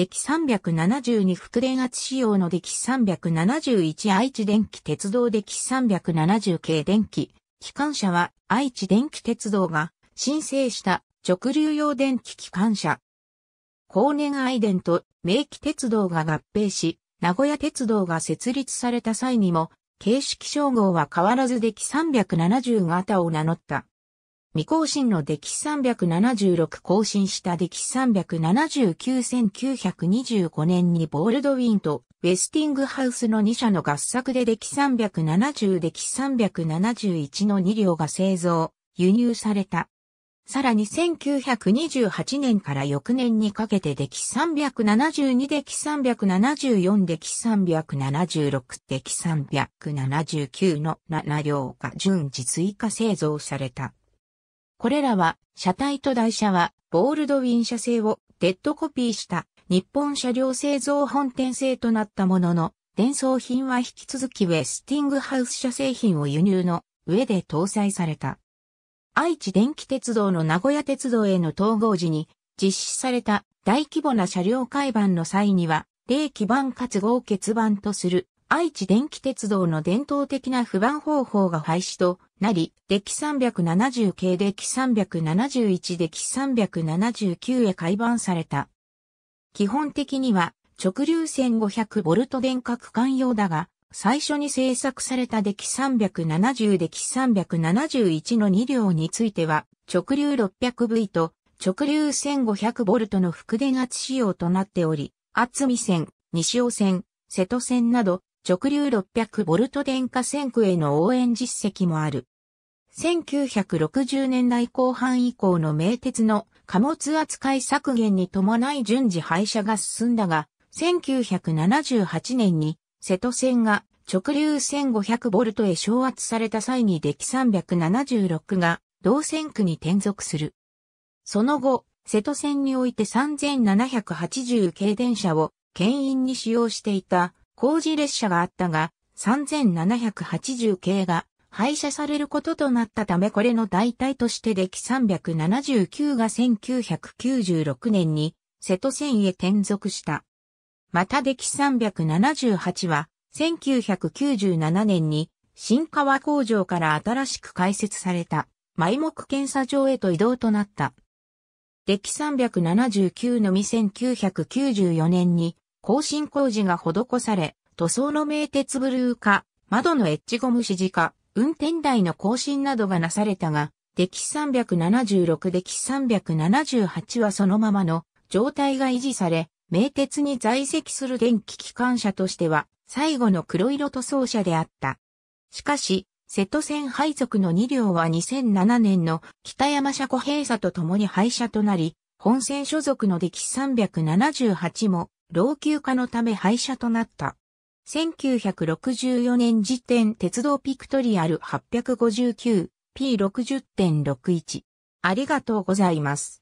デキ372副電圧仕様のデキ371愛知電気鉄道デキ370系電気。機関車は愛知電気鉄道が申請した直流用電気機関車。高年愛電と名機鉄道が合併し、名古屋鉄道が設立された際にも、形式称号は変わらずデキ370型を名乗った。未更新のデキ376更新したデキ379925年にボールドウィンとウェスティングハウスの2社の合作でデキ370デキ371の2両が製造、輸入された。さらに1928年から翌年にかけてデキ372デキ374デキ376デキ379の7両が順次追加製造された。これらは、車体と台車は、ボールドウィン社製をデッドコピーした日本車両製造本店製となったものの、伝送品は引き続きウェスティングハウス社製品を輸入の上で搭載された。愛知電気鉄道の名古屋鉄道への統合時に実施された大規模な車両改版の際には、零基板かつ合結板とする愛知電気鉄道の伝統的な不板方法が廃止となり、デキ370系デキ371デキ379へ改版された。基本的には直流線 500V 電化区間用だが、最初に製作されたデキ370デキ371の2両については、直流 600V と直流 1500V の副電圧仕様となっており、厚見線、西尾線、瀬戸線など直流 600V 電化線区への応援実績もある。1960年代後半以降の名鉄の貨物扱い削減に伴い順次廃車が進んだが、1978年に瀬戸線が直流1 5 0 0トへ昇圧された際に出来376が同線区に転属する。その後、瀬戸線において3780系電車を牽引に使用していた工事列車があったが、3780系が廃車されることとなったためこれの代替としてデキ379が1996年に瀬戸線へ転属した。またデキ378は1997年に新川工場から新しく開設された埋木検査場へと移動となった。デキ379のみ1994年に更新工事が施され、塗装の名鉄ブルー化、窓のエッジゴム指示化、運転台の更新などがなされたが、デキ376デキ378はそのままの状態が維持され、名鉄に在籍する電気機関車としては最後の黒色塗装車であった。しかし、瀬戸線配属の2両は2007年の北山車庫閉鎖とともに廃車となり、本線所属のデキ378も老朽化のため廃車となった。1964年時点鉄道ピクトリアル 859P60.61。ありがとうございます。